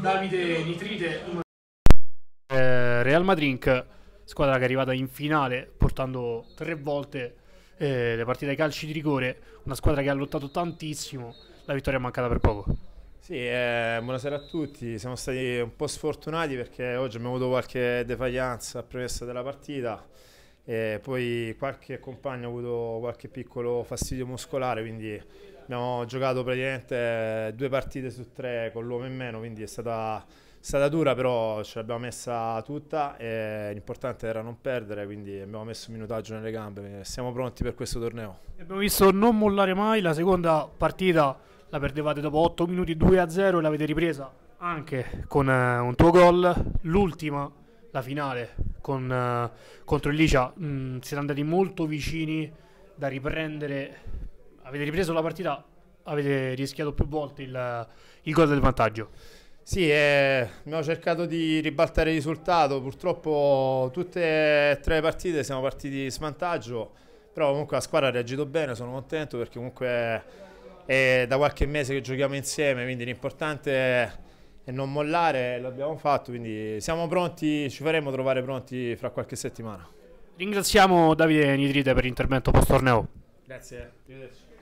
Davide Nitride. Eh, Real Madrid, squadra che è arrivata in finale portando tre volte eh, le partite ai calci di rigore, una squadra che ha lottato tantissimo, la vittoria è mancata per poco. Sì, eh, buonasera a tutti, siamo stati un po' sfortunati perché oggi abbiamo avuto qualche defaglianza a premessa della partita e poi qualche compagno ha avuto qualche piccolo fastidio muscolare, quindi abbiamo giocato praticamente due partite su tre con l'uomo in meno, quindi è stata, stata dura, però ce l'abbiamo messa tutta e l'importante era non perdere, quindi abbiamo messo un minutaggio nelle gambe, siamo pronti per questo torneo. Abbiamo visto non mollare mai, la seconda partita la perdevate dopo 8 minuti 2-0 a e l'avete ripresa anche con eh, un tuo gol, l'ultima, la finale con, uh, contro il Licia mh, mm, siete andati molto vicini da riprendere avete ripreso la partita avete rischiato più volte il, il gol del vantaggio sì, eh, abbiamo cercato di ribaltare il risultato, purtroppo tutte e tre le partite siamo partiti in svantaggio, però comunque la squadra ha reagito bene, sono contento perché comunque è da qualche mese che giochiamo insieme, quindi l'importante è e non mollare, l'abbiamo fatto, quindi siamo pronti, ci faremo trovare pronti fra qualche settimana. Ringraziamo Davide Nidride per l'intervento post torneo. Grazie, arrivederci.